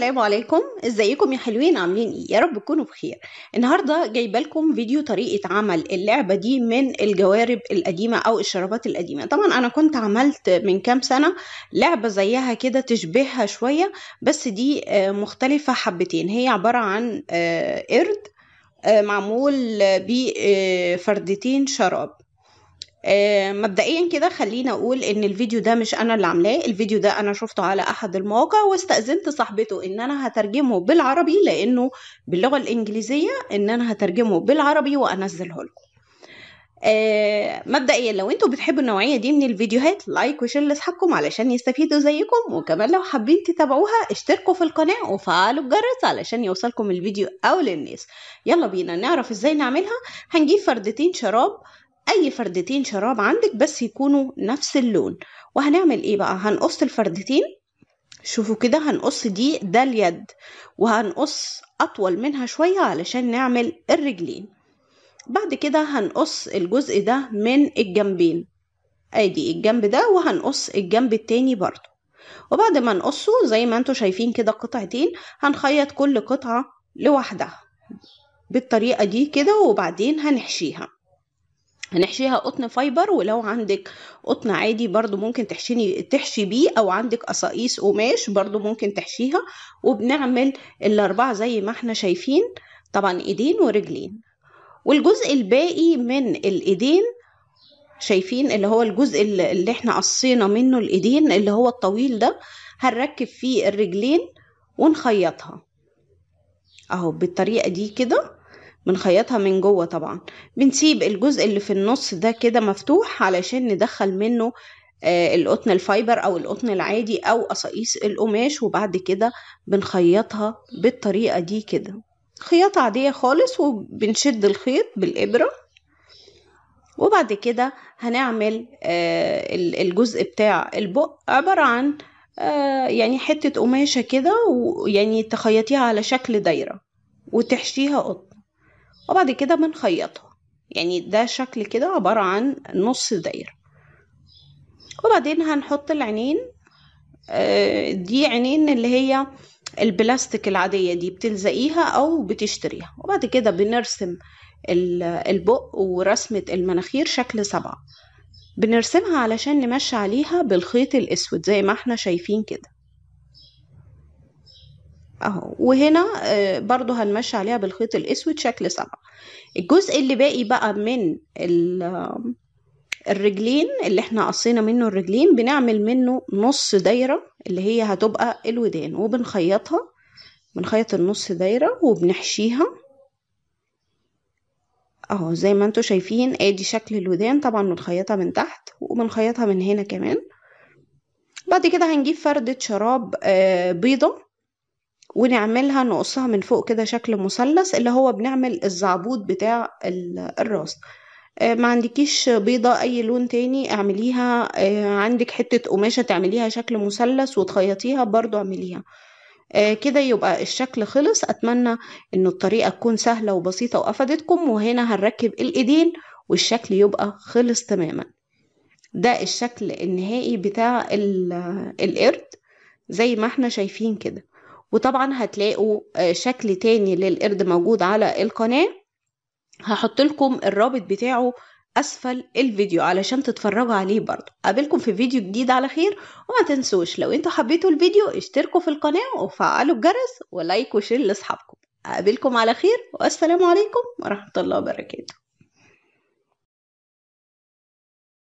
السلام عليكم ازيكم يا حلوين عاملين ايه يا رب تكونوا بخير النهارده جايبه لكم فيديو طريقه عمل اللعبه دي من الجوارب القديمه او الشرابات القديمه طبعا انا كنت عملت من كام سنه لعبه زيها كده تشبهها شويه بس دي آه، مختلفه حبتين هي عباره عن آه، قرد آه، معمول بفردتين شراب آه، مبدئيا كده خليني اقول ان الفيديو ده مش انا اللي عاملاه الفيديو ده انا شفته على احد المواقع واستأذنت صاحبته ان انا هترجمه بالعربي لانه باللغة الانجليزية ان انا هترجمه بالعربي وانزله لكم آه، مبدئيا لو انتوا بتحبوا النوعيه دي من الفيديوهات لايك وشير لاصحابكم علشان يستفيدوا زيكم وكمان لو حابين تتابعوها اشتركوا في القناه وفعلوا الجرس علشان يوصلكم الفيديو اول الناس يلا بينا نعرف ازاي نعملها هنجيب فردتين شراب آه اي فردتين شراب عندك بس يكونوا نفس اللون وهنعمل ايه بقى هنقص الفردتين شوفوا كده هنقص دي ده اليد وهنقص اطول منها شوية علشان نعمل الرجلين بعد كده هنقص الجزء ده من الجنبين ادي الجنب ده وهنقص الجنب التاني برضو وبعد ما نقصه زي ما انتوا شايفين كده قطعتين هنخيط كل قطعة لوحدها بالطريقة دي كده وبعدين هنحشيها هنحشيها قطن فايبر ولو عندك قطن عادي برضو ممكن تحشيني تحشي بيه او عندك قصائص قماش برضو ممكن تحشيها وبنعمل الاربعه زي ما احنا شايفين طبعا ايدين ورجلين والجزء الباقي من الايدين شايفين اللي هو الجزء اللي احنا قصينا منه الايدين اللي هو الطويل ده هنركب فيه الرجلين ونخيطها اهو بالطريقه دي كده بنخيطها من جوه طبعا بنسيب الجزء اللي في النص ده كده مفتوح علشان ندخل منه آه، القطن الفايبر او القطن العادي او قصاقيص القماش وبعد كده بنخيطها بالطريقه دي كده خياطه عاديه خالص وبنشد الخيط بالابره وبعد كده هنعمل آه، الجزء بتاع البق عباره عن آه، يعني حته قماشه كده ويعني تخيطيها على شكل دايره وتحشيها قطن وبعد كده بنخيطها يعني ده شكل كده عبارة عن نص دايرة وبعدين هنحط العينين آه، دي عينين اللي هي البلاستيك العادية دي بتلزقيها أو بتشتريها وبعد كده بنرسم البق ورسمة المناخير شكل سبعة بنرسمها علشان نمشي عليها بالخيط الأسود زي ما احنا شايفين كده اهو وهنا آه، برضو هنمشي عليها بالخيط الاسود شكل سبعة الجزء اللي باقي بقى من الرجلين اللي احنا قصينا منه الرجلين بنعمل منه نص دايرة اللي هي هتبقى الودان وبنخيطها بنخيط النص دايرة وبنحشيها اهو زي ما انتوا شايفين ادي شكل الودان طبعا بنخيطها من تحت وبنخيطها من هنا كمان بعد كده هنجيب فردة شراب آه، بيضة ونعملها نقصها من فوق كده شكل مثلث اللي هو بنعمل الزعبوط بتاع الراس آه، ما عندكيش بيضة اي لون تاني اعمليها آه، عندك حتة قماشة تعمليها شكل مثلث وتخيطيها برضو اعمليها آه، كده يبقى الشكل خلص اتمنى ان الطريقة تكون سهلة وبسيطة وافادتكم وهنا هنركب الايدين والشكل يبقى خلص تماما ده الشكل النهائي بتاع القرد زي ما احنا شايفين كده وطبعا هتلاقوا آه، شكل تاني للقرد موجود على القناة هحط لكم الرابط بتاعه اسفل الفيديو علشان تتفرجوا عليه برضو قابلكم في فيديو جديد على خير وما تنسوش لو انتوا حبيتوا الفيديو اشتركوا في القناة وفعلوا الجرس ولايك وشير لاصحابكم قابلكم على خير والسلام عليكم ورحمة الله وبركاته